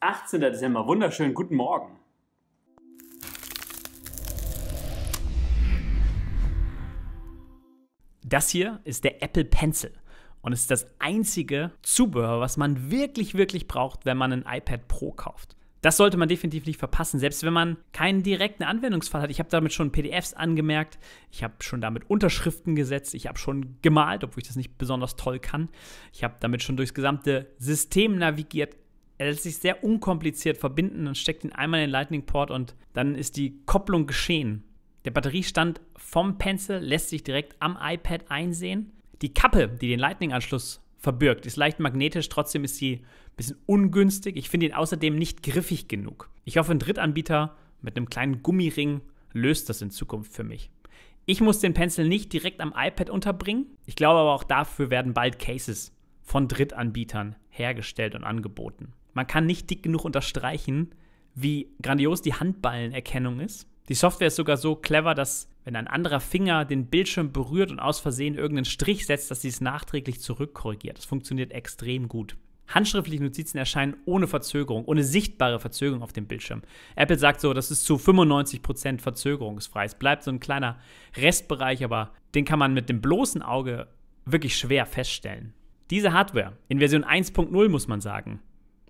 18. Dezember. Wunderschönen guten Morgen. Das hier ist der Apple Pencil und es ist das einzige Zubehör, was man wirklich, wirklich braucht, wenn man ein iPad Pro kauft. Das sollte man definitiv nicht verpassen, selbst wenn man keinen direkten Anwendungsfall hat. Ich habe damit schon PDFs angemerkt, ich habe schon damit Unterschriften gesetzt, ich habe schon gemalt, obwohl ich das nicht besonders toll kann. Ich habe damit schon durchs gesamte System navigiert er lässt sich sehr unkompliziert verbinden und steckt ihn einmal in den Lightning Port und dann ist die Kopplung geschehen. Der Batteriestand vom Pencil lässt sich direkt am iPad einsehen. Die Kappe, die den Lightning-Anschluss verbirgt, ist leicht magnetisch, trotzdem ist sie ein bisschen ungünstig. Ich finde ihn außerdem nicht griffig genug. Ich hoffe, ein Drittanbieter mit einem kleinen Gummiring löst das in Zukunft für mich. Ich muss den Pencil nicht direkt am iPad unterbringen. Ich glaube aber auch dafür werden bald Cases von Drittanbietern hergestellt und angeboten. Man kann nicht dick genug unterstreichen, wie grandios die Handballenerkennung ist. Die Software ist sogar so clever, dass wenn ein anderer Finger den Bildschirm berührt und aus Versehen irgendeinen Strich setzt, dass sie es nachträglich zurückkorrigiert. Das funktioniert extrem gut. Handschriftliche Notizen erscheinen ohne Verzögerung, ohne sichtbare Verzögerung auf dem Bildschirm. Apple sagt so, das ist zu 95% verzögerungsfrei. Es bleibt so ein kleiner Restbereich, aber den kann man mit dem bloßen Auge wirklich schwer feststellen. Diese Hardware in Version 1.0 muss man sagen,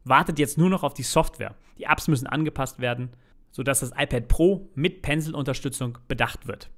wartet jetzt nur noch auf die Software. Die Apps müssen angepasst werden, sodass das iPad Pro mit Pencil-Unterstützung bedacht wird.